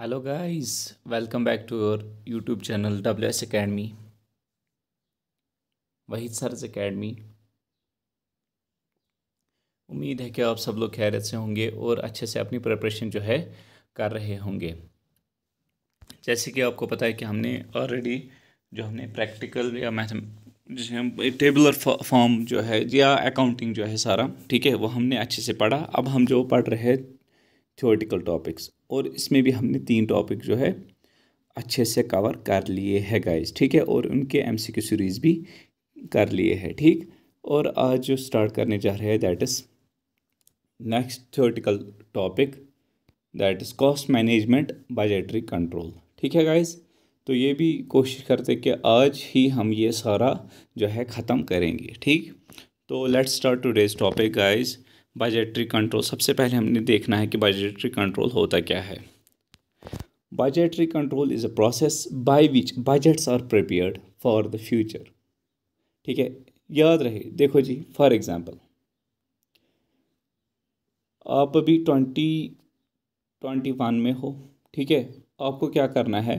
guys welcome back to your YouTube channel W S academy Waheed सर्ज academy उम्मीद है कि आप सब लोग खैरत से होंगे और अच्छे से अपनी प्रिपरेशन जो है कर रहे होंगे जैसे कि आपको पता है कि हमने ऑलरेडी जो हमने प्रैक्टिकल या मैथ हम टेबलर फॉर्म जो है या अकाउंटिंग जो है सारा ठीक है वो हमने अच्छे से पढ़ा अब हम जो पढ़ रहे हैं थियोटिकल टॉपिक्स और इसमें भी हमने तीन टॉपिक जो है अच्छे से कवर कर लिए है गाइज़ ठीक है और उनके एम सी सीरीज़ भी कर लिए है ठीक और आज जो स्टार्ट करने जा रहे हैं that is next theoretical topic that is cost management budgetary control ठीक है गाइज़ तो ये भी कोशिश करते कि आज ही हम ये सारा जो है ख़त्म करेंगे ठीक तो let's start today's topic guys budgetary control सबसे पहले हमने देखना है कि बजटरी कंट्रोल होता क्या है budgetary control is a process by which budgets are prepared for the future ठीक है याद रहे देखो जी फॉर एग्ज़ाम्पल आप अभी ट्वेंटी ट्वेंटी वन में हो ठीक है आपको क्या करना है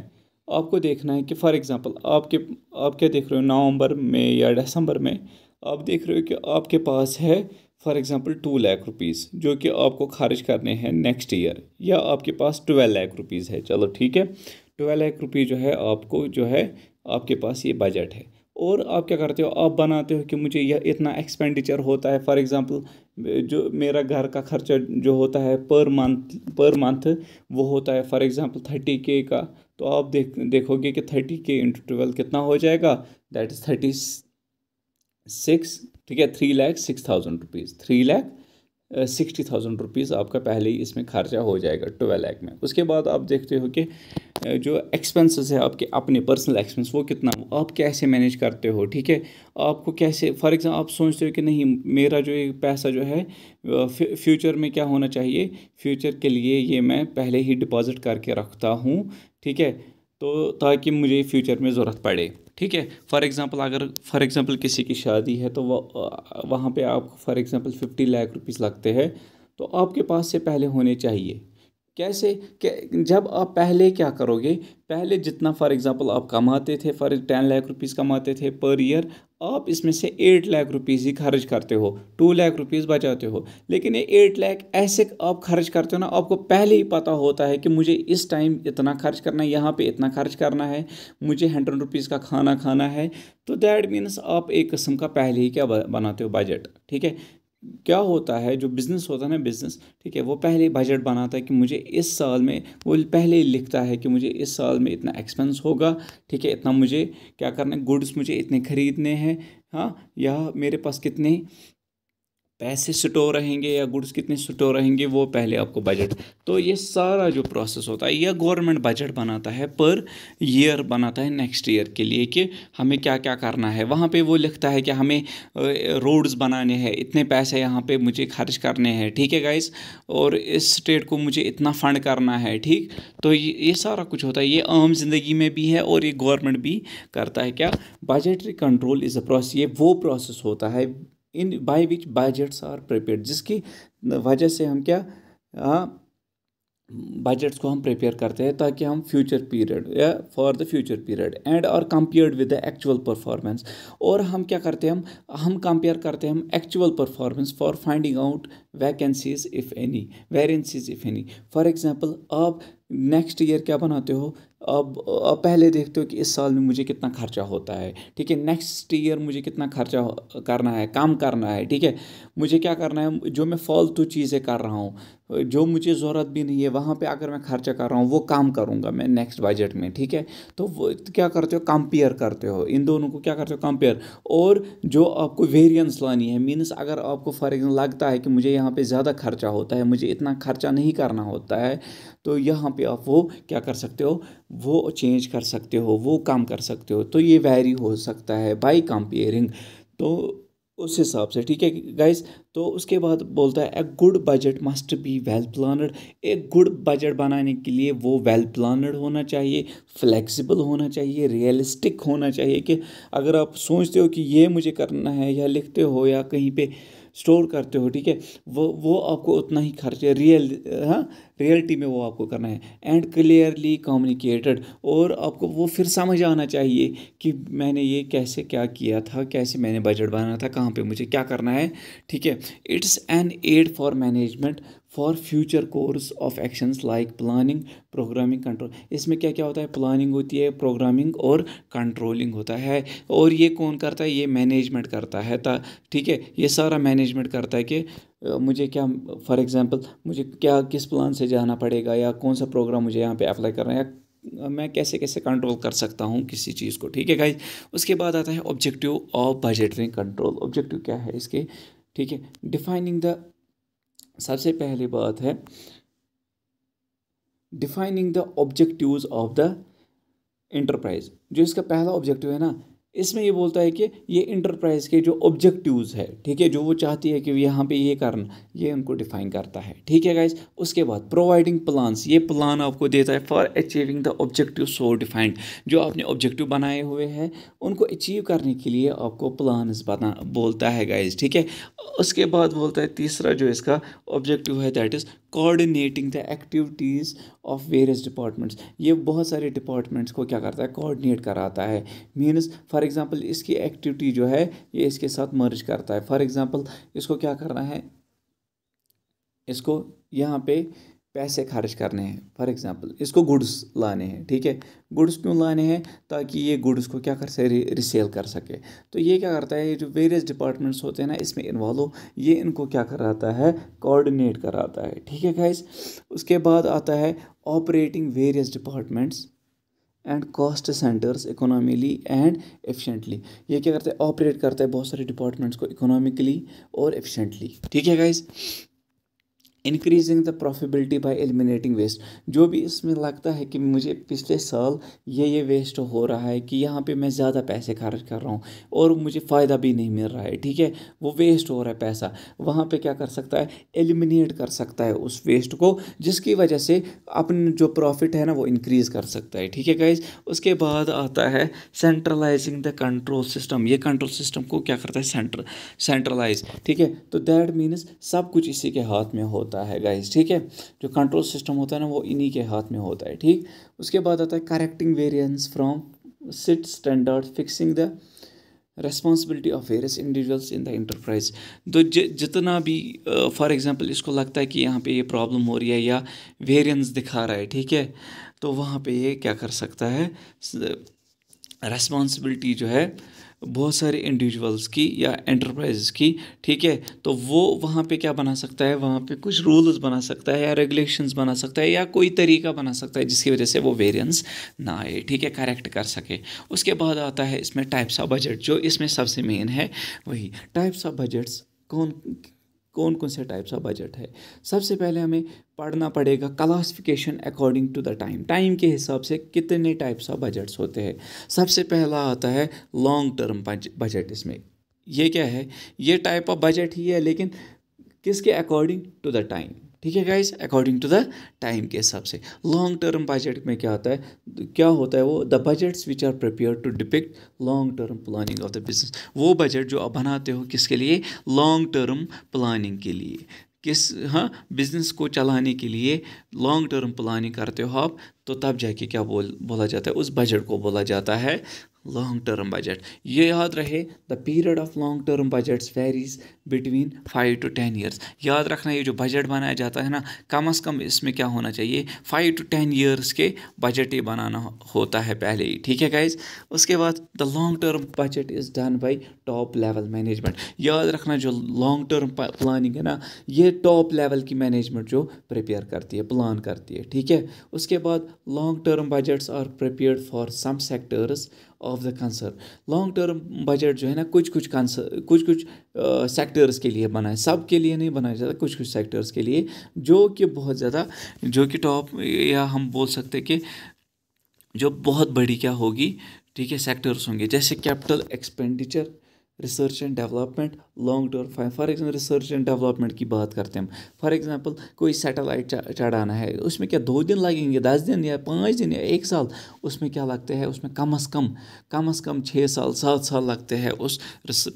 आपको देखना है कि फॉर एग्ज़ाम्पल आपके आप क्या देख रहे हो नवंबर में या दिसंबर में आप देख रहे हो कि आपके पास है for example two lakh rupees जो कि आपको खर्च करने हैं नेक्स्ट ईयर या आपके पास ट्वेल्व लाख रुपीज़ है चलो ठीक है ट्वेल्व लाख रुपीज़ जो है आपको जो है आपके पास ये बजट है और आप क्या करते हो आप बनाते हो कि मुझे यह इतना एक्सपेंडिचर होता है फॉर एग्ज़ाम्पल जो मेरा घर का खर्चा जो होता है पर मंथ पर मंथ वो होता है फॉर एग्ज़ाम्पल थर्टी के का तो आप देख देखोगे कि थर्टी के इंटू ट्वेल्व कितना हो जाएगा दैट इज़ थर्टी सिक्स ठीक है three lakh six thousand rupees three lakh sixty thousand rupees आपका पहले ही इसमें खर्चा हो जाएगा ट्वेल्व लैख में उसके बाद आप देखते हो कि uh, जो एक्सपेंसेस है आपके अपने पर्सनल एक्सपेंस वो कितना हो आप कैसे मैनेज करते हो ठीक है आपको कैसे फॉर एग्ज़ाम आप सोचते हो कि नहीं मेरा जो ये पैसा जो है फ्यूचर uh, में क्या होना चाहिए फ्यूचर के लिए ये मैं पहले ही डिपॉज़िट करके रखता हूँ ठीक है तो ताकि मुझे फ्यूचर में ज़रूरत पड़े ठीक है फॉर एग्ज़ाम्पल अगर फॉर एग्ज़ाम्पल किसी की शादी है तो वह वहाँ पर आपको for example fifty lakh rupees लगते हैं तो आपके पास से पहले होने चाहिए कैसे जब आप पहले क्या करोगे पहले जितना फॉर एग्ज़ाम्पल आप कमाते थे फॉर टेन लाख रुपीज़ कमाते थे पर ईयर आप इसमें से एट लाख रुपीज़ ही खर्च करते हो टू लाख रुपीज़ बचाते हो लेकिन ये एट लाख ऐसे आप खर्च करते हो ना आपको पहले ही पता होता है कि मुझे इस टाइम इतना खर्च करना है यहाँ पे इतना खर्च करना है मुझे हंड्रेड रुपीज़ का खाना खाना है तो दैट मीन्स आप एक किस्म का पहले ही क्या बनाते हो बजट ठीक है क्या होता है जो बिज़नेस होता है ना बिज़नेस ठीक है वो पहले बजट बनाता है कि मुझे इस साल में वो पहले लिखता है कि मुझे इस साल में इतना एक्सपेंस होगा ठीक है इतना मुझे क्या करना है गुड्स मुझे इतने ख़रीदने हैं हाँ या मेरे पास कितने पैसे स्टोर रहेंगे या गुड्स कितने स्टोर रहेंगे वो पहले आपको बजट तो ये सारा जो प्रोसेस होता है यह गवर्नमेंट बजट बनाता है पर ईयर बनाता है नेक्स्ट ईयर के लिए कि हमें क्या क्या करना है वहाँ पे वो लिखता है कि हमें रोड्स बनाने हैं इतने पैसे यहाँ पे मुझे खर्च करने हैं ठीक है गाइस और इस स्टेट को मुझे इतना फ़ंड करना है ठीक तो ये ये सारा कुछ होता है ये आम जिंदगी में भी है और ये गवर्नमेंट भी करता है क्या budgetary control is a process ये वो प्रोसेस होता है in by which budgets are prepare जिसकी वजह से हम क्या हाँ, बजट्स को हम प्रिपेयर करते हैं ताकि हम फ्यूचर पीरियड या for the future period and और compared with the actual performance और हम क्या करते हैं हम हम कंपेयर करते हैं हम actual performance for finding out vacancies if any variances if any for example आप नेक्स्ट ईयर क्या बनाते हो अब पहले देखते हो कि इस साल में मुझे कितना खर्चा होता है ठीक है नेक्स्ट ईयर मुझे कितना खर्चा करना है काम करना है ठीक है मुझे क्या करना है जो मैं फालतू चीज़ें कर रहा हूँ जो मुझे ज़रूरत भी नहीं है वहाँ पे अगर मैं खर्चा कर रहा हूँ वो काम करूँगा मैं नेक्स्ट बजट में ठीक है तो वो क्या करते हो कंपेयर करते हो इन दोनों को क्या करते हो कंपेयर और जो आपको वेरिएंस लानी है मीन्स अगर आपको फॉर एग्जाम्पल लगता है कि मुझे यहाँ पे ज़्यादा खर्चा होता है मुझे इतना खर्चा नहीं करना होता है तो यहाँ पर आप वो क्या कर सकते हो वो चेंज कर सकते हो वो काम कर सकते हो तो ये वेरी हो सकता है बाई कंपेयरिंग तो उस हिसाब से ठीक है गाइस तो उसके बाद बोलता है a good budget must be well planned a good budget बनाने के लिए वो वेल प्लानड होना चाहिए फ्लेक्सिबल होना चाहिए रियलिस्टिक होना चाहिए कि अगर आप सोचते हो कि ये मुझे करना है या लिखते हो या कहीं पे स्टोर करते हो ठीक है वो वो आपको उतना ही खर्च रियल हाँ रियलिटी में वो आपको करना है एंड क्लियरली कम्युनिकेटेड और आपको वो फिर समझ आना चाहिए कि मैंने ये कैसे क्या किया था कैसे मैंने बजट बनाना था कहाँ पे मुझे क्या करना है ठीक है it's an aid for management for future course of actions like planning programming control इसमें क्या क्या होता है प्लानिंग होती है प्रोग्रामिंग और कंट्रोलिंग होता है और ये कौन करता है ये मैनेजमेंट करता है ठीक है ये सारा मैनेजमेंट करता है कि मुझे क्या फॉर एग्ज़ाम्पल मुझे क्या किस प्लान से जाना पड़ेगा या कौन सा प्रोग्राम मुझे यहाँ पे अप्लाई करना है या मैं कैसे कैसे कंट्रोल कर सकता हूँ किसी चीज़ को ठीक है गाइज उसके बाद आता है objective of budgetary control objective क्या है इसके ठीक है डिफाइनिंग द सबसे पहली बात है defining the objective of the enterprise जो इसका पहला ऑब्जेक्टिव है ना इसमें ये बोलता है कि ये इंटरप्राइज के जो ऑब्जेक्टिव्स है ठीक है जो वो चाहती है कि यहाँ पे ये करना ये उनको डिफाइन करता है ठीक है गाइज उसके बाद प्रोवाइडिंग प्लान्स ये प्लान आपको देता है for achieving the objective so defined जो आपने ऑब्जेक्टिव बनाए हुए हैं उनको अचीव करने के लिए आपको प्लान्स बना बोलता है गाइज ठीक है उसके बाद बोलता है तीसरा जो इसका ऑब्जेक्टिव है that is coordinating the activities of various departments ये बहुत सारे डिपार्टमेंट्स को क्या करता है कोऑर्डिनेट कराता है मीन्स फॉर एग्जांपल इसकी एक्टिविटी जो है ये इसके साथ मर्ज करता है फॉर एग्जांपल इसको क्या करना है इसको यहाँ पे पैसे खर्च करने हैं फॉर एग्ज़ाम्पल इसको गुड्स लाने हैं ठीक है गुड्स क्यों लाने हैं ताकि ये गुड्स को क्या कर सके रिसेल कर सके तो ये क्या करता है ये जो वेरियस डिपार्टमेंट्स होते हैं ना इसमें इन्वॉल्व ये इनको क्या कराता है कोऑर्डिनेट कराता है ठीक है गाइस उसके बाद आता है operating various departments and cost centres economically and efficiently ये क्या करता है ऑपरेट करता है बहुत सारे डिपार्टमेंट्स को इकोनॉमिकली और एफिशिएंटली ठीक है guys increasing the profitability by eliminating waste जो भी इसमें लगता है कि मुझे पिछले साल ये ये वेस्ट हो रहा है कि यहाँ पे मैं ज़्यादा पैसे खर्च कर रहा हूँ और मुझे फ़ायदा भी नहीं मिल रहा है ठीक है वो वेस्ट हो रहा है पैसा वहाँ पे क्या कर सकता है एलिमिनेट कर सकता है उस वेस्ट को जिसकी वजह से अपने जो प्रॉफिट है ना वो इंक्रीज़ कर सकता है ठीक है गाइज उसके बाद आता है सेंट्रलाइजिंग द कंट्रोल सिस्टम ये कंट्रोल सिस्टम को क्या करता है सेंट्रल सेंट्रलाइज ठीक है तो दैट मीन्स सब कुछ इसी के हाथ में होता है होता है गाइस ठीक है जो कंट्रोल सिस्टम होता है ना वो इन्हीं के हाथ में होता है ठीक उसके बाद आता है correcting variances from set standard fixing the responsibility of various individuals in the enterprise तो ज, जितना भी फॉर uh, एग्जांपल इसको लगता है कि यहाँ पे ये प्रॉब्लम हो रही है या वेरियंस दिखा रहा है ठीक है तो वहाँ पे ये क्या कर सकता है रेस्पॉन्सिबिलिटी जो है बहुत सारे इंडिविजुअल्स की या एंटरप्राइजेस की ठीक है तो वो वहाँ पे क्या बना सकता है वहाँ पे कुछ रूल्स बना सकता है या रेगुलेशंस बना सकता है या कोई तरीका बना सकता है जिसकी वजह से वो वेरियंस ना आए ठीक है करेक्ट कर सके उसके बाद आता है इसमें टाइप्स ऑफ बजट जो इसमें सबसे मेन है वही टाइप्स ऑफ बजट्स कौन कौन कौन से टाइप्स ऑफ बजट है सबसे पहले हमें पढ़ना पड़ेगा classification according to the time time के हिसाब से कितने टाइप्स ऑफ बजट्स होते हैं सबसे पहला आता है लॉन्ग टर्म बजट इसमें ये क्या है ये टाइप ऑफ बजट ही है लेकिन किसके अकॉर्डिंग टू द टाइम ठीक है guys according to the time के हिसाब से लॉन्ग टर्म बजट में क्या होता है क्या होता है वो the budgets which are prepare to depict long term planning of the business वो बजट जो आप बनाते हो किसके लिए लॉन्ग टर्म प्लानिंग के लिए किस हाँ बिज़नेस को चलाने के लिए लॉन्ग टर्म प्लानिंग करते हो आप तो तब जाके क्या बोल बोला जाता है उस बजट को बोला जाता है लॉन्ग टर्म बजट ये याद रहे the period of long term budgets varies between five to ten years याद रखना ये जो बजट बनाया जाता है ना कम अज़ कम इसमें क्या होना चाहिए फाइव टू टेन ईयर्स के बजट ही बनाना होता है पहले ही ठीक है गाइज उसके बाद the long term budget is done by top level management याद रखना जो लॉन्ग टर्म प्लानिंग है ना ये टॉप लेवल की मैनेजमेंट जो प्रिपेयर करती है प्लान करती है ठीक है उसके बाद long term budgets are prepare for some sectors of the concern long term budget जो है ना कुछ कुछ कंसर कुछ कुछ सेक्टर्स के लिए बनाए सब के लिए नहीं बनाया जाता कुछ कुछ सेक्टर्स के लिए जो कि बहुत ज़्यादा जो कि टॉप या हम बोल सकते कि जो बहुत बड़ी क्या होगी ठीक है सेक्टर्स होंगे जैसे capital expenditure research and development long term fine for example research and development की बात करते हैं फॉर एग्जाम्पल कोई सेटेलाइट चढ़ाना है उसमें क्या दो दिन लगेंगे दस दिन या पाँच दिन या एक साल उसमें क्या लगते हैं उसमें कम अज़ कम कम अज़ कम छः साल सात साल लगते हैं उस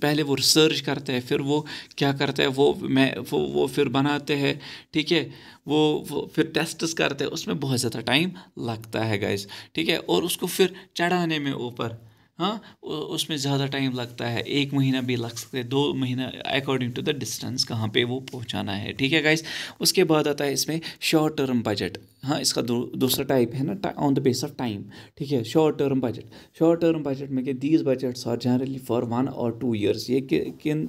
पहले वो रिसर्च करते हैं फिर वो क्या करते हैं वो मैं वो वो फिर बनाते हैं ठीक है वो, वो फिर टेस्ट्स करते हैं उसमें बहुत ज़्यादा टाइम लगता है गाइज ठीक है और उसको फिर चढ़ाने में ऊपर हाँ उसमें ज़्यादा टाइम लगता है एक महीना भी लग सकता है दो महीना अकॉर्डिंग टू द डिस्टेंस कहाँ पे वो पहुँचाना है ठीक है गाइस उसके बाद आता है इसमें शॉर्ट टर्म बजट हाँ इसका दो दूसरा टाइप है ना on the base of time ठीक है short term budget short term budget में कि these budget are generally for one और टू ईयर्स ये कि, किन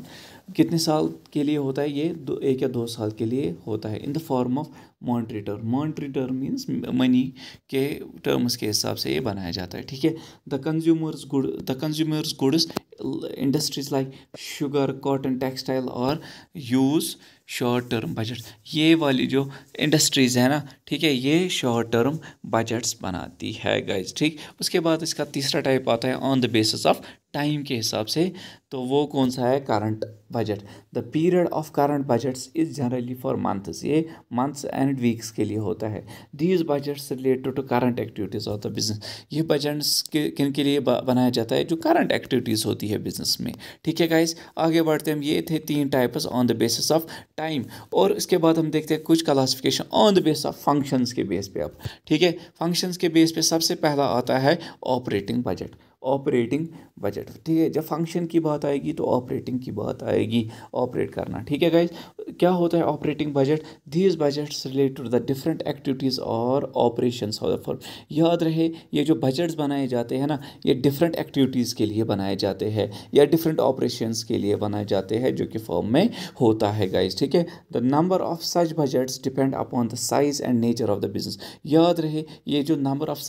कितने साल के लिए होता है ये दो एक या दो साल के लिए होता है in the form of monetary term monetary term means money के टर्म्स के हिसाब से ये बनाया जाता है ठीक है the consumers good the consumers goods industries like sugar cotton textile और यूज़ शॉर्ट टर्म बजट्स ये वाली जो इंडस्ट्रीज़ है ना ठीक है ये शॉर्ट टर्म बजट्स बनाती है गाइज ठीक उसके बाद इसका तीसरा टाइप आता है on the basis of time के हिसाब से तो वो कौन सा है current budget the period of current budgets is generally for months ये मंथ्स एंड वीक्स के लिए होता है these budgets related to current activities of the business ये बजट्स किन के लिए बनाया जाता है जो करंट एक्टिविटीज़ होती होती है बिजनेस में ठीक है गाइज आगे बढ़ते हैं ये थे तीन types on the basis of time और इसके बाद हम देखते हैं कुछ classification on the base of functions के बेस पे अब ठीक है फंक्शंस के बेस पे सबसे पहला आता है ऑपरेटिंग बजट ऑपरेटिंग बजट ठीक है जब फंक्शन की बात आएगी तो ऑपरेटिंग की बात आएगी ऑपरेट करना ठीक है गाइज क्या होता है operating budget these budgets relate to the different activities और ऑपरेशन फॉर याद रहे ये जो बजट्स बनाए जाते हैं ना ये डिफरेंट एक्टिविटीज़ के लिए बनाए जाते हैं या डिफरेंट ऑपरेशन के लिए बनाए जाते हैं जो कि फॉर्म में होता है गाइज ठीक है the number of such budgets depend upon the size and nature of the business याद रहे ये जो नंबर ऑफ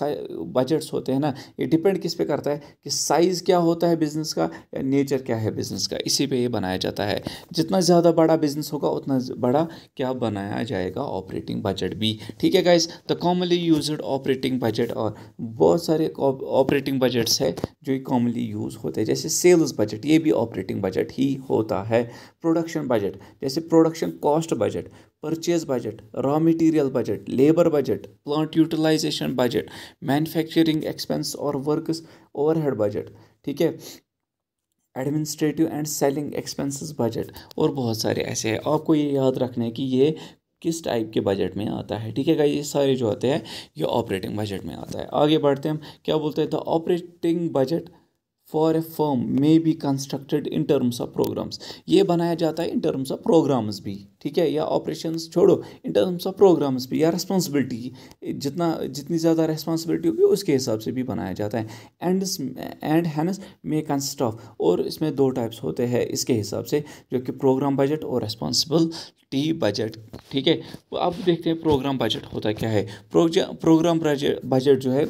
बजट्स होते हैं ना ये डिपेंड किस पे करता है कि साइज़ क्या होता है बिज़नेस का या नेचर क्या है बिज़नेस का इसी पे ये बनाया जाता है जितना ज़्यादा बड़ा बिज़नेस होगा उतना बड़ा क्या बनाया जाएगा ऑपरेटिंग बजट भी ठीक है guys the commonly use operating budget और बहुत सारे ऑपरेटिंग बजट्स है जो कॉमनली यूज़ होते हैं जैसे सेल्स बजट ये भी ऑपरेटिंग बजट ही होता है प्रोडक्शन बजट जैसे production cost budget purchase budget raw material budget labour budget plant utilisation budget manufacturing expense और वर्क्स ओवरहेड बजट ठीक है administrative and selling expenses budget और बहुत सारे ऐसे हैं आपको ये याद रखना है कि ये किस टाइप के बजट में आता है ठीक है ये सारे जो होते हैं ये ऑपरेटिंग बजट में आता है आगे बढ़ते हैं हम क्या बोलते हैं the operating budget for a firm may be constructed in terms of programmes ये बनाया जाता है इन टर्म्स ऑफ प्रोग्राम्स भी ठीक है या ऑपरेशन छोड़ो इन टर्म्स ऑफ प्रोग्राम्स भी या रिस्पॉन्सिबिलिटी जितना जितनी ज़्यादा रिस्पॉन्सिबिलिटी होगी उसके हिसाब से भी बनाया जाता है and and hence may consist of और इसमें दो टाइप्स होते हैं इसके हिसाब से जो कि प्रोग्राम बजट और रिस्पॉन्सिबिलिटी बजट ठीक है अब देखते हैं प्रोग्राम बजट होता क्या है प्रोग्राम बजट जो है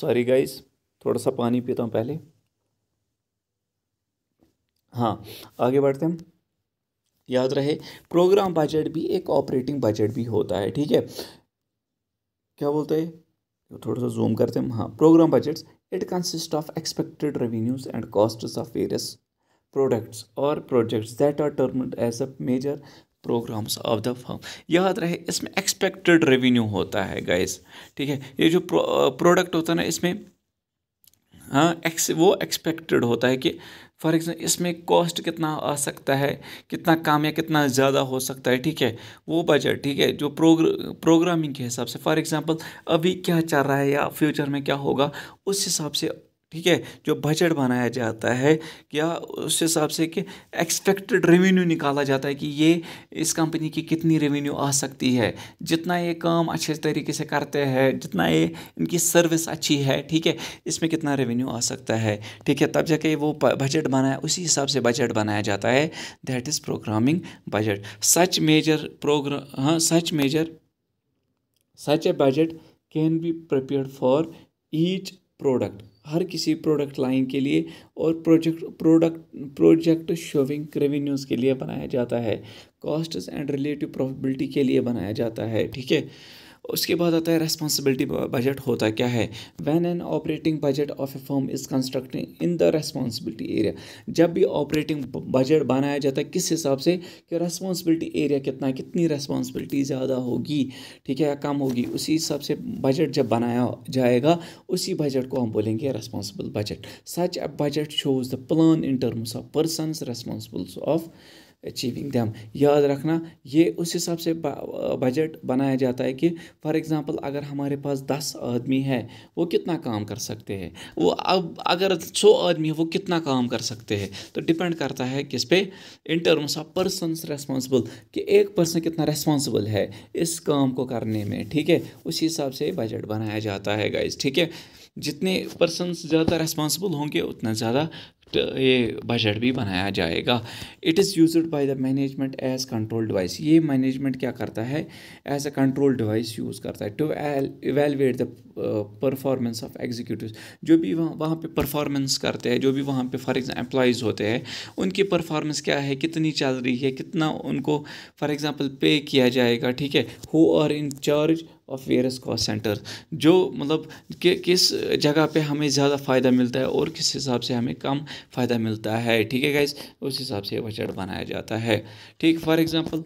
सॉरी गाइज थोड़ा सा पानी पीता हूँ पहले हाँ आगे बढ़ते हैं याद रहे प्रोग्राम बजट भी एक ऑपरेटिंग बजट भी होता है ठीक है क्या बोलते हैं थोड़ा सा जूम करते हैं हाँ programme budgets it consist of expected revenues and cost of various products और projects that are termed as a major programmes of the firm याद रहे इसमें एक्सपेक्टेड रेवेन्यू होता है गाइस ठीक है ये जो प्रोडक्ट होता है ना इसमें हाँ एक्स वो एक्सपेक्टेड होता है कि फॉर एग्जाम्पल इसमें कॉस्ट कितना आ सकता है कितना काम या कितना ज़्यादा हो सकता है ठीक है वो बजट ठीक है जो प्रोग्र प्रोग्रामिंग के हिसाब से फॉर एग्ज़ाम्पल अभी क्या चल रहा है या फ्यूचर में क्या होगा उस हिसाब से ठीक है जो बजट बनाया जाता है क्या उस हिसाब से कि एक्सपेक्टेड रेवेन्यू निकाला जाता है कि ये इस कंपनी की कितनी रेवेन्यू आ सकती है जितना ये काम अच्छे तरीके से करते हैं जितना ये इनकी सर्विस अच्छी है ठीक है इसमें कितना रेवेन्यू आ सकता है ठीक है तब जाके वो बजट बनाया उसी हिसाब से बजट बनाया जाता है that is programming budget such major programme हाँ such major such a budget can be prepare for each product हर किसी प्रोडक्ट लाइन के लिए और project product project showing revenues के लिए बनाया जाता है कॉस्ट्स एंड रिलेटिव प्रॉफिबिलिटी के लिए बनाया जाता है ठीक है उसके बाद आता है रेस्पॉन्सिबिलिटी बजट होता क्या है when an operating budget of a firm is constructing in the responsibility area जब भी ऑपरेटिंग बजट बनाया जाता है किस हिसाब से कि रेस्पॉन्सिबिलिटी एरिया कितना कितनी रेस्पॉन्सिबिलिटी ज़्यादा होगी ठीक है या कम होगी उसी हिसाब से बजट जब बनाया जाएगा उसी बजट को हम बोलेंगे responsible budget such a budget shows the plan in terms of persons responsibles of achieving them याद रखना ये उस हिसाब से बजट बनाया जाता है कि फॉर एग्ज़ाम्पल अगर हमारे पास दस आदमी है वो कितना काम कर सकते हैं वो अब अगर सौ आदमी है वो कितना काम कर सकते हैं तो डिपेंड करता है किस पे in terms of person responsible कि एक पर्सन कितना रेस्पॉन्सिबल है इस काम को करने में ठीक है उस हिसाब से बजट बनाया जाता है गाइज ठीक है जितने पर्सन ज़्यादा रेस्पॉन्सिबल होंगे उतना ज़्यादा ये बजट भी बनाया जाएगा it is use by the management as control device ये मैनेजमेंट क्या करता है as a control device use करता है to evaluate the performance of executive जो भी वहाँ वहाँ परफॉर्मेंस करते हैं जो भी वहाँ पर फॉर एग्जाम्पल एम्प्लॉज़ होते हैं उनकी परफॉर्मेंस क्या है कितनी चल रही है कितना उनको फॉर एग्ज़ाम्पल पे किया जाएगा ठीक है who are in charge of various cost centre जो मतलब कि किस जगह पे हमें ज़्यादा फ़ायदा मिलता है और किस हिसाब से हमें कम फ़ायदा मिलता है ठीक है गाइज उस हिसाब से बजट बनाया जाता है ठीक फॉर एग्ज़ाम्पल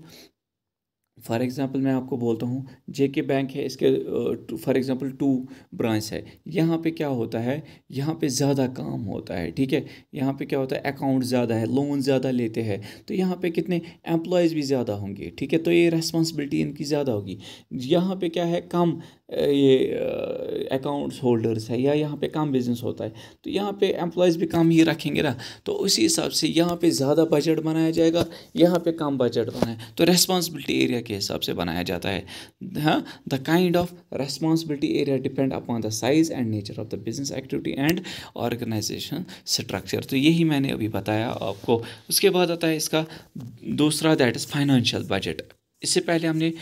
फॉर एग्ज़ाम्पल मैं आपको बोलता हूँ जे के बैंक है इसके फॉर एग्ज़ाम्पल टू ब्रांच है यहाँ पे क्या होता है यहाँ पे ज़्यादा काम होता है ठीक है यहाँ पे क्या होता है अकाउंट ज़्यादा है लोन ज़्यादा लेते हैं तो यहाँ पे कितने एम्प्लॉयज़ भी ज़्यादा होंगे ठीक है तो ये रेस्पॉन्सिबिलिटी इनकी ज़्यादा होगी यहाँ पर क्या है कम ये अकाउंट्स होल्डर्स है या यहाँ पे काम बिजनेस होता है तो यहाँ पे एम्प्लॉयज़ भी काम ही रखेंगे ना तो उसी हिसाब से यहाँ पे ज़्यादा बजट बनाया जाएगा यहाँ पे कम बजट बनाए तो रेस्पॉन्सिबिलिटी एरिया के हिसाब से बनाया जाता है हाँ the kind of responsibility area depend upon the size and nature of the business activity and organisation structure तो यही मैंने अभी बताया आपको उसके बाद आता है इसका दूसरा दैट इज़ फाइनेंशियल बजट इससे पहले हमने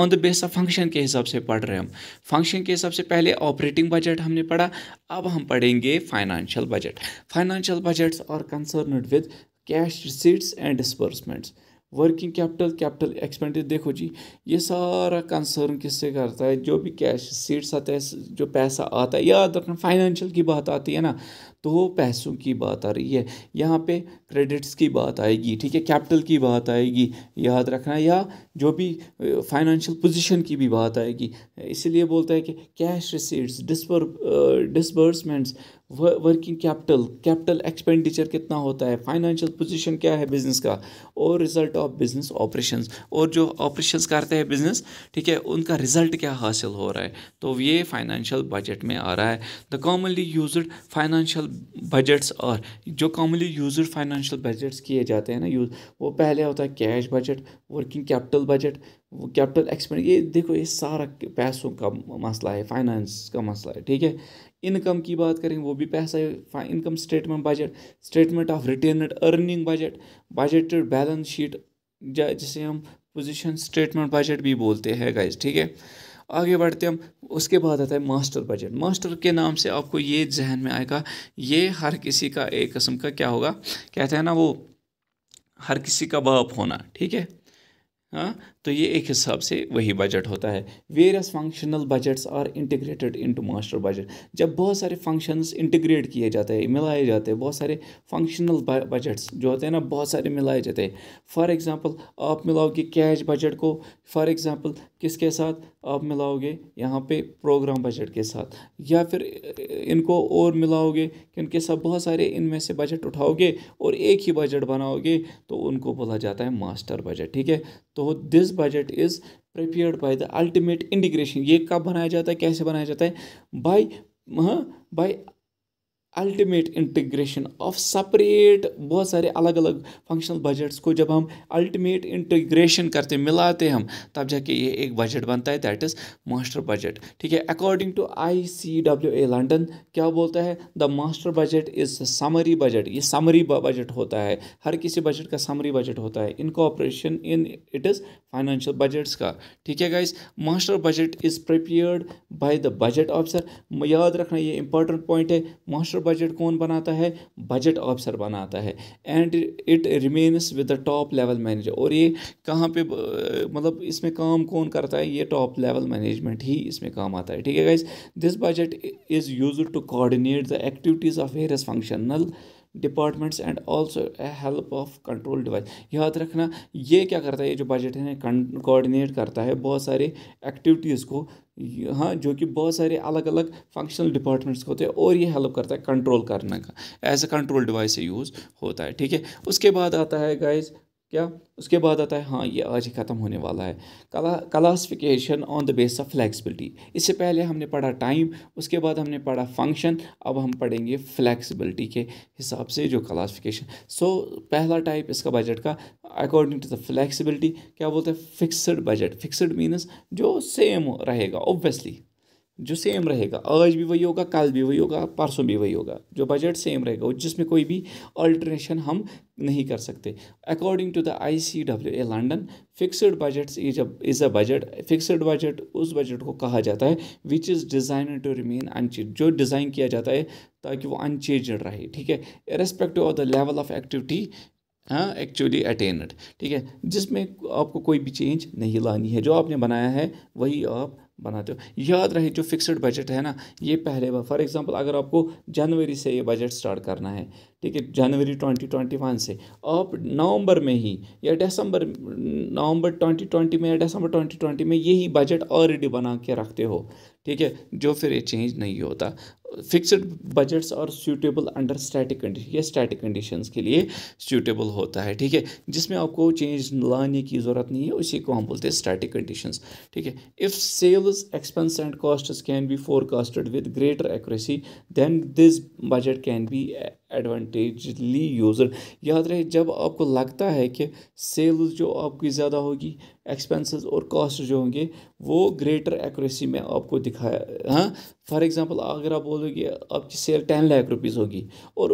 on the base of function के हिसाब से पढ़ रहे हम फंक्शन के हिसाब से पहले ऑपरेटिंग बजट हमने पढ़ा अब हम पढ़ेंगे financial budget financial budgets are concerned with cash receipts and disbursements working capital capital expenditure देखो जी ये सारा कंसर्न किससे करता है जो भी कैश सीट्स आते हैं जो पैसा आता है याद रखना फाइनेंशियल की बात आती है ना तो पैसों की बात आ रही है यहाँ पे क्रेडिट्स की बात आएगी ठीक है कैपिटल की बात आएगी याद रखना या जो भी फाइनेंशियल पोजीशन की भी बात आएगी इसीलिए बोलता है कि कैश रिसीट्स डिसबर disbursements working capital capital expenditure कितना होता है फाइनेंशियल पोजीशन क्या है बिज़नेस का और रिजल्ट ऑफ बिज़नेस ऑपरेशंस और जो ऑपरेशंस करते हैं बिज़नेस ठीक है उनका रिजल्ट क्या हासिल हो रहा है तो ये फाइनेंशियल बजट में आ रहा है the commonly use financial budgets और जो कॉमनली यूजर फाइनेंशियल बजट्स किए जाते हैं ना यूज वो पहले होता है cash budget working capital budget वो कैपिटल एक्सपेंड ये देखो ये सारा पैसों का मसला है फाइनेंस का मसला है ठीक है इनकम की बात करें वो भी पैसा है income statement budget statement of retained earning budget budgeted balance sheet जिसे हम पोजिशन स्टेटमेंट बजट भी बोलते हैं गाइज ठीक है आगे बढ़ते हम उसके बाद आता है मास्टर बजट मास्टर के नाम से आपको ये जहन में आएगा ये हर किसी का एक कस्म का क्या होगा कहते हैं ना वो हर किसी का बाप होना ठीक है हाँ तो ये एक हिसाब से वही बजट होता है various functional budgets are integrated into master budget जब बहुत सारे फंक्शंस इंटीग्रेट किए जाते हैं मिलाए जाते हैं बहुत सारे फंक्शनल बजट्स जो होते हैं ना बहुत सारे मिलाए जाते हैं फॉर एग्जांपल आप मिलाओगे कैश बजट को फॉर एग्जांपल किसके साथ आप मिलाओगे यहाँ पे प्रोग्राम बजट के साथ या फिर इनको और मिलाओगे कि उनके साथ बहुत सारे इनमें से बजट उठाओगे और एक ही बजट बनाओगे तो उनको बोला जाता है मास्टर बजट ठीक है तो this budget is prepared by the ultimate integration ये कब बनाया जाता है कैसे बनाया जाता है बाय हाँ by ultimate integration of separate बहुत सारे अलग अलग फंक्शनल बजट्स को जब हम अल्टीमेट इंटीग्रेशन करते मिलाते हम तब जाके ये एक बजट बनता है दैट इज़ मास्टर बजट ठीक है according to I C W A London क्या बोलता है the master budget is summary budget ये समरी बजट होता है हर किसी बजट का समरी बजट होता है in in it is financial budgets का ठीक है guys master budget is prepared by the budget officer याद रखना ये इंपॉर्टेंट पॉइंट है मास्टर बजट कौन बनाता है बजट ऑफिसर बनाता है and it remains with the top level manager और ये कहाँ पे मतलब इसमें काम कौन करता है ये टॉप लेवल मैनेजमेंट ही इसमें काम आता है ठीक है guys this budget is use to coordinate the activities of various functional departments and also help of control device याद रखना ये क्या करता है ये जो बजट है कोऑर्डिनेट करता है बहुत सारे एक्टिविटीज़ को हाँ जो कि बहुत सारे अलग अलग फंक्शनल डिपार्टमेंट्स होते हैं और ये हेल्प करता है कंट्रोल करने का as a control device use होता है ठीक है उसके बाद आता है गाइज क्या उसके बाद आता है हाँ ये आज ही ख़त्म होने वाला है classification on the base of flexibility इससे पहले हमने पढ़ा टाइम उसके बाद हमने पढ़ा फंक्शन अब हम पढ़ेंगे फ्लैक्सिबिलिटी के हिसाब से जो क्लासिफिकेशन सो so, पहला टाइप इसका बजट का अकॉर्डिंग टू द फ्लैक्सिबिलिटी क्या बोलते हैं फिक्सड बजट फिक्सड मीनस जो सेम रहेगा ओबियसली जो सेम रहेगा आज भी वही होगा कल भी वही होगा परसों भी वही होगा जो बजट सेम रहेगा जिसमें कोई भी अल्टरनेशन हम नहीं कर सकते according to the I C W A London fixed budget is is a budget fixed budget उस बजट को कहा जाता है which is design to remain unchange जो डिज़ाइन किया जाता है ताकि वो अनचेंज रहे ठीक है irrespective of the level of activity हाँ एक्चुअली अटेनड ठीक है जिसमें आपको कोई भी चेंज नहीं लानी है जो आपने बनाया है वही आप बनाते हो याद रहे जो फिक्स्ड बजट है ना ये पहले बार फॉर एग्ज़ाम्पल अगर आपको जनवरी से ये बजट स्टार्ट करना है ठीक है जनवरी 2021 से अब नवंबर में ही या दिसंबर नवंबर 2020 में या दिसंबर 2020 में यही बजट ऑलरेडी बना के रखते हो ठीक है जो फिर ये चेंज नहीं होता फिक्स्ड बजट्स और सूटेबल अंडर स्टैटिक कंडीशन ये स्टैटिक कंडीशंस के लिए सूटेबल होता है ठीक है जिसमें आपको चेंज लाने की ज़रूरत नहीं है उसी को हम बोलते हैं स्टैटिक कंडीशंस ठीक है if sales expense and cost can be forecasted with greater accuracy then this budget can be advantageously user याद रहे जब आपको लगता है कि सेल्स जो आपकी ज़्यादा होगी एक्सपेंसेस और कॉस्ट जो होंगे वो ग्रेटर एक्यूरेसी में आपको दिखाया हाँ फॉर एग्जांपल अगर आप बोलोगे आपकी सेल टेन लाख रुपीज़ होगी और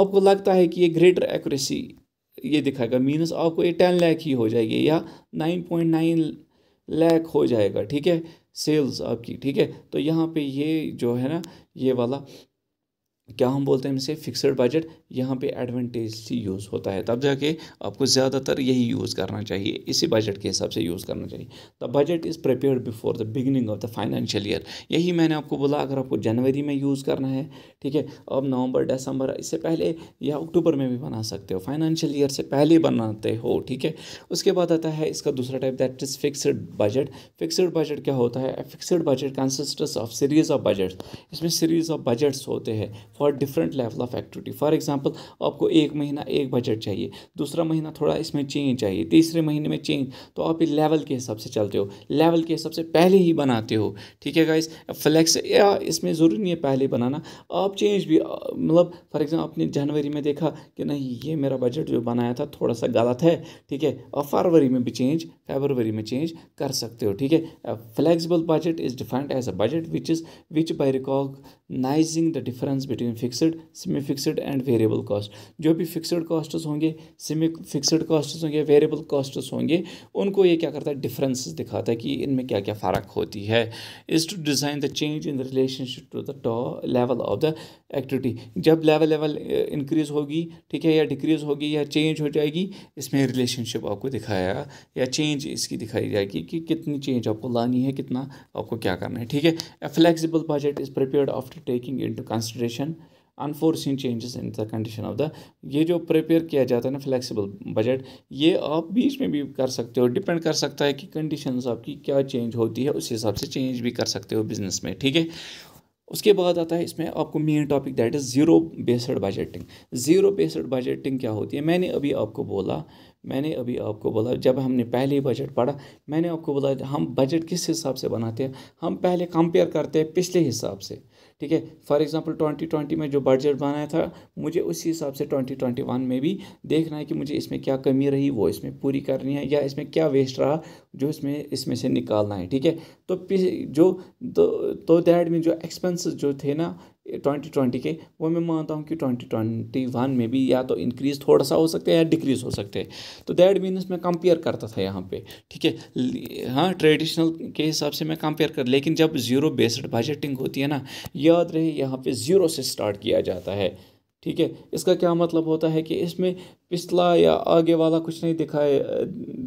आपको लगता है कि ये ग्रेटर एक्यूरेसी ये दिखाएगा मीनस आपको ये टेन लाख ही हो जाएगी या नाइन पॉइंट नाइन लैख हो जाएगा ठीक है सेल्स आपकी ठीक है तो यहाँ पे ये जो है ना ये वाला क्या हम बोलते हैं इनसे फिक्सड बजट यहाँ पे एडवांटेजली यूज़ होता है तब जाके आपको ज़्यादातर यही यूज़ करना चाहिए इसी बजट के हिसाब से यूज़ करना चाहिए the budget is prepare before the beginning of the financial year यही मैंने आपको बोला अगर आपको जनवरी में यूज़ करना है ठीक है अब नवंबर दिसंबर इससे पहले या अक्टूबर में भी बना सकते हो फाइनेंशियल ईयर से पहले बनाते हो ठीक है उसके बाद आता है इसका दूसरा type that is fixed budget fixed budget क्या होता है fixed budget consist of series of budget इसमें सीरीज़ ऑफ बजट्स होते हैं for different level of activity for example आपको एक महीना एक बजट चाहिए दूसरा महीना थोड़ा इसमें चेंज चाहिए तीसरे महीने में चेंज तो आप लेवल के हिसाब से चलते हो लेवल के हिसाब से पहले ही बनाते हो ठीक है गाइस फ्लैक्स या इसमें ज़रूरी नहीं है पहले बनाना आप चेंज भी मतलब फॉर एग्जाम्पल आपने जनवरी में देखा कि नहीं ये मेरा बजट जो बनाया था थोड़ा सा गलत है ठीक है और फरवरी में भी चेंज फेबरवरी में चेंज कर सकते हो ठीक है flexible budget is defined as a budget which is which by recognising the difference between fixed semi fixed and variable cost जो भी फिक्सड कॉस्ट होंगे सेमी फिक्सड कॉस्ट होंगे वेरिएबल कॉस्ट होंगे उनको ये क्या करता है डिफरेंस दिखाता है कि इनमें क्या क्या फ़र्क होती है is to design the change in the relationship to the level of the activity जब लेवल लेवल इंक्रीज़ होगी ठीक है या डिक्रीज़ होगी या चेंज हो जाएगी इसमें रिलेशनशिप आपको दिखाया या चेंज चेंज इसकी दिखाई जाएगी कि कितनी चेंज आपको लानी है कितना आपको क्या करना है ठीक है a flexible budget is prepared after taking to consideration unforeseen changes in the condition of the ये जो प्रिपेयर किया जाता है ना फ्लैक्सीबल बजट ये आप बीच में भी कर सकते हो डिपेंड कर सकता है कि कंडीशन आपकी क्या चेंज होती है उस हिसाब से चेंज भी कर सकते हो बिजनेस में ठीक है उसके बाद आता है इसमें आपको main topic that is zero based budgeting zero based budgeting क्या होती है मैंने अभी आपको बोला मैंने अभी आपको बोला जब हमने पहले बजट पढ़ा मैंने आपको बोला हम बजट किस हिसाब से बनाते हैं हम पहले कंपेयर करते हैं पिछले हिसाब से ठीक है फॉर एग्जांपल 2020 में जो बजट बनाया था मुझे उसी हिसाब से 2021 में भी देखना है कि मुझे इसमें क्या कमी रही वो इसमें पूरी करनी है या इसमें क्या वेस्ट रहा जो इसमें इसमें से निकालना है ठीक है तो जो तो दैट तो मीन जो एक्सपेंसेस जो थे ना ट्वेंटी ट्वेंटी के वो मैं मानता हूँ कि ट्वेंटी ट्वेंटी वन में भी या तो इंक्रीज़ थोड़ा सा हो सकता है या डिक्रीज़ हो सकते हैं तो दैट मीन्स मैं कंपेयर करता था यहाँ पे ठीक है हाँ ट्रेडिशनल के हिसाब से मैं कंपेयर कर लेकिन जब ज़ीरो बेस्ड बजटिंग होती है ना याद रहे यहाँ पे ज़ीरो से स्टार्ट किया जाता है ठीक है इसका क्या मतलब होता है कि इसमें पिछला या आगे वाला कुछ नहीं दिखाए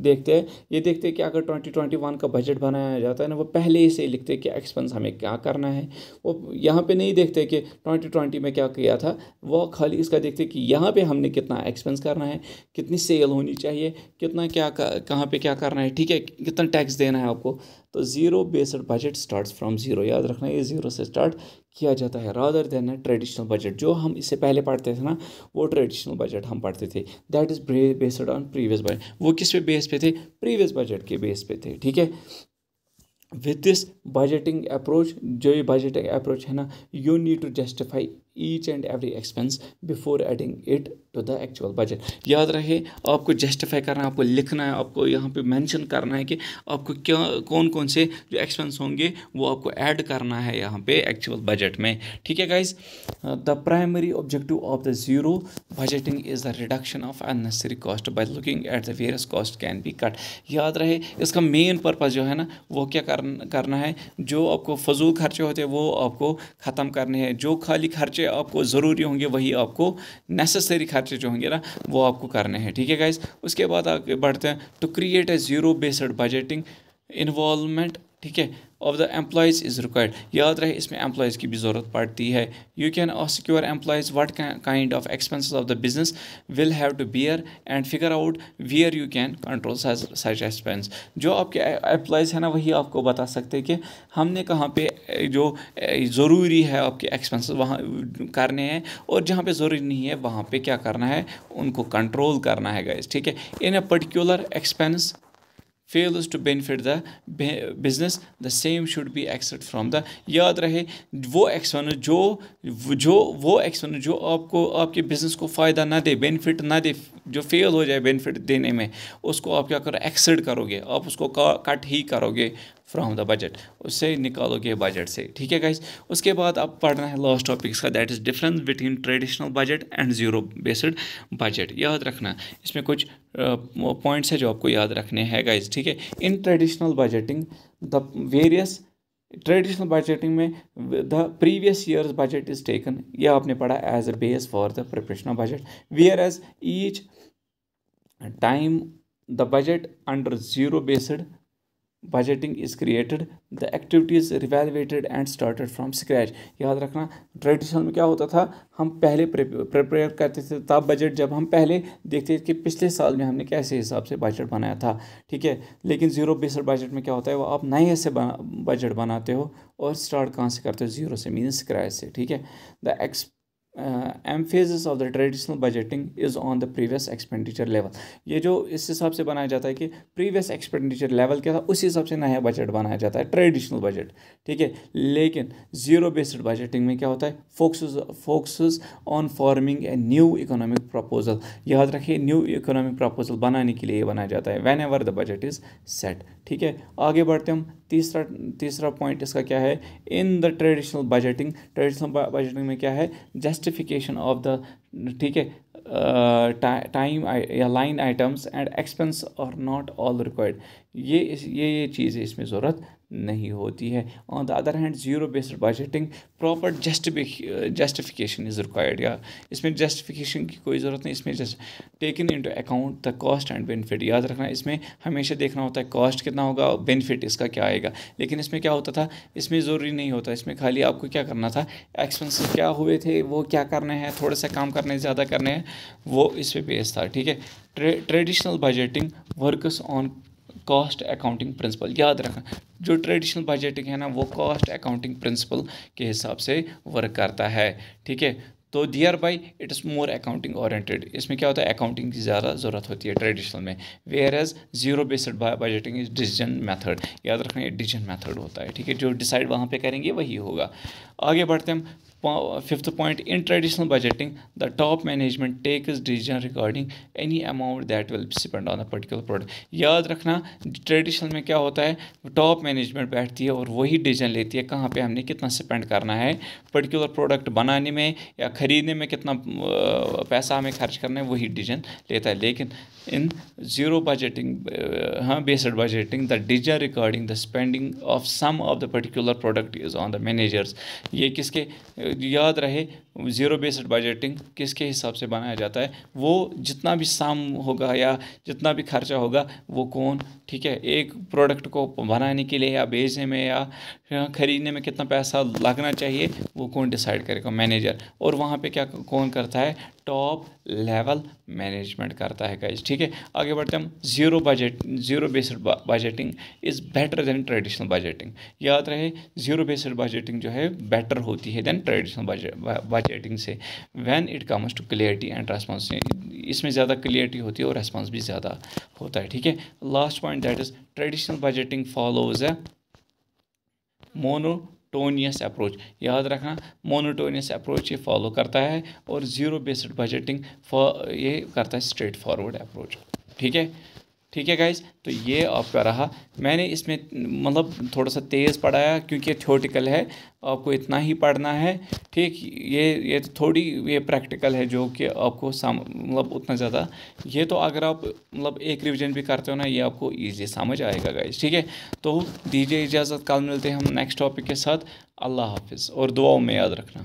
देखते हैं ये देखते हैं कि अगर 2021 का बजट बनाया जाता है ना वो पहले ही से लिखते हैं कि एक्सपेंस हमें क्या करना है वो यहाँ पे नहीं देखते कि 2020 में क्या किया था वो खाली इसका देखते कि यहाँ पे हमने कितना एक्सपेंस करना है कितनी सेल होनी चाहिए कितना क्या कहाँ पर क्या करना है ठीक है कितना टैक्स देना है आपको तो zero based budget start from zero याद रखना ये ज़ीरो से स्टार्ट किया जाता है rather than a traditional budget जो हम इससे पहले पढ़ते थे ना वो ट्रेडिशनल बजट हम पढ़ते थे that is based on previous budget वो किस पे बेस पे थे प्रीवियस बजट के बेस पे थे ठीक है विद दिस बजटिंग अप्रोच जो ये बजटिंग अप्रोच है ना you need to justify each and every expense before adding it to the actual budget याद रहे आपको जस्टिफाई करना है आपको लिखना है आपको यहाँ पे मेंशन करना है कि आपको क्या कौन कौन से जो एक्सपेंस होंगे वो आपको ऐड करना है यहाँ पे एक्चुअल बजट में ठीक है guys the primary objective of the zero budgeting is the reduction of unnecessary cost by looking at the various cost can be cut याद रहे इसका मेन पर्पज़ जो है ना वो क्या करना है जो आपको फजूल खर्चे होते हैं वो आपको ख़त्म करने हैं जो खाली खर्चे खर्चे आपको ज़रूरी होंगे वही आपको नेसेसरी खर्चे जो होंगे ना वो आपको करने हैं ठीक है गाइज उसके बाद आगे बढ़ते हैं to create a zero based budgeting involvement ठीक है of the employees is required याद रहे इसमें एम्प्लॉज की भी ज़रूरत पड़ती है you can secure employees what kind of expenses of the business will have to bear and figure out where you can control such expense जो आपके एम्प्लॉयज़ e-, हैं ना वही आपको बता सकते हैं कि हमने कहाँ पे जो ज़रूरी है आपके एक्सपेंस वहाँ करने हैं और जहाँ पे ज़रूरी नहीं है वहाँ पे क्या करना है उनको कंट्रोल करना है गाइज ठीक है in a particular expense fails to benefit the business the same should be excerpt from the याद रहे वो एक्शन जो जो वो एक्शन जो आपको आपके बिजनेस को फ़ायदा ना दे बेनिफिट ना दे जो फेल हो जाए बेनिफिट देने में उसको आप क्या करो एक्सेड करोगे आप उसको कट ही करोगे फ्राम द बजट उससे निकालोगे बजट से ठीक है गाइज उसके बाद पढ़ पढ़ना है लास्ट टॉपिक्स का that is difference between traditional budget and zero based budget याद रखना इसमें कुछ पॉइंट्स हैं जो आपको याद रखने हैं गाइज ठीक है in traditional budgeting the various traditional budgeting में the previous years budget is taken ये आपने पढ़ा as a base for the preparation of budget whereas each time the budget under zero based budgeting is created the activities reevaluated and started from scratch याद रखना traditional में क्या होता था हम पहले प्रिपेयर करते थे तब बजट जब हम पहले देखते थे कि पिछले साल में हमने कैसे हिसाब से बजट बनाया था ठीक है लेकिन ज़ीरो बेसड बजट में क्या होता है वो आप नए से बना, बजट बनाते हो और स्टार्ट कहाँ से करते हो ज़ीरो से मीन स्क्रैच से ठीक है the ex uh, emphasis of the traditional budgeting is on the previous expenditure level ये जो इस हिसाब से बनाया जाता है कि previous expenditure level क्या था उसी हिसाब से नया budget बनाया जाता है traditional budget ठीक है लेकिन zero based budgeting में क्या होता है focuses focuses on forming a new economic proposal याद रखिए new economic proposal बनाने के लिए ये बनाया जाता है whenever the budget is set ठीक है आगे बढ़ते हम तीसरा तीसरा पॉइंट इसका क्या है in the traditional budgeting traditional budgeting में क्या है just justification of the uh, time line items and expense are not all required ये इस ये ये चीज़ें इसमें ज़रूरत नहीं होती है on the other hand zero based budgeting proper justification is required या इसमें जस्टिफिकेशन की कोई ज़रूरत नहीं इसमें just taken into account the cost and benefit याद रखना इसमें हमेशा देखना होता है कॉस्ट कितना होगा और बेनिफिट इसका क्या आएगा लेकिन इसमें क्या होता था इसमें ज़रूरी नहीं होता इसमें खाली आपको क्या करना था एक्सपेंसिस क्या हुए थे वो क्या करने हैं थोड़े से काम करने ज़्यादा करने हैं वो इस पर बेस था ठीक है traditional budgeting works on cost accounting principle याद रखना जो ट्रेडिशनल बजटिंग है ना वो कॉस्ट अकाउंटिंग प्रिंसिपल के हिसाब से वर्क करता है ठीक है तो thereby it is more accounting oriented इसमें क्या होता है अकाउंटिंग की ज़्यादा ज़रूरत होती है ट्रेडिशनल में whereas zero based budgeting is decision method याद रखना ये डिसीजन मेथड होता है ठीक है जो डिसाइड वहाँ पे करेंगे वही होगा आगे बढ़ते हम fifth point in traditional budgeting the top management take is decision regarding any amount that will be spend on a particular product याद रखना ट्रेडिशनल में क्या होता है टॉप मैनेजमेंट बैठती है और वही डिसीजन लेती है कहाँ पर हमने कितना स्पेंड करना है पर्टिकुलर प्रोडक्ट बनाने में या ख़रीदने में कितना पैसा हमें खर्च करना है वही डिजन लेता है लेकिन इन ज़ीरो बजटिंग हाँ based budgeting the decision regarding the spending of some of the particular product is on the managers ये किसके याद रहे ज़ीरो बेस्ड बजटिंग किसके हिसाब से बनाया जाता है वो जितना भी साम होगा या जितना भी खर्चा होगा वो कौन ठीक है एक प्रोडक्ट को बनाने के लिए या बेचने में या ख़रीदने में कितना पैसा लगना चाहिए वो कौन डिसाइड करेगा मैनेजर और वहाँ पे क्या कौन करता है टॉप लेवल मैनेजमेंट करता है गाइज ठीक है आगे बढ़ते हम zero budget zero based budgeting is better than traditional budgeting याद रहे ज़ीरो बेस्ड बजटिंग जो है बेटर होती है देन ट्रेडिशनल बजट चैटिंग से when it comes to clarity and response इसमें ज़्यादा क्लियरिटी होती है और रेस्पॉन्स भी ज़्यादा होता है ठीक है last point that is traditional budgeting follows a monotonous approach याद रखना मोनोटोनियस अप्रोच ये फॉलो करता है और ज़ीरो बेस्ड बजटिंग ये करता है स्ट्रेट फॉरवर्ड अप्रोच ठीक है ठीक है गाइज तो ये आपका रहा मैंने इसमें मतलब थोड़ा सा तेज़ पढ़ाया क्योंकि ये थ्योरेटिकल है आपको इतना ही पढ़ना है ठीक ये ये तो थोड़ी ये प्रैक्टिकल है जो कि आपको सम मतलब उतना ज़्यादा ये तो अगर आप मतलब एक रिविजन भी करते हो ना ये आपको ईजी समझ आएगा गाइज ठीक है तो दीजिए इजाज़त कल मिलते हैं हम नेक्स्ट टॉपिक के साथ अल्लाह हाफिज़ और दुआओं में याद रखना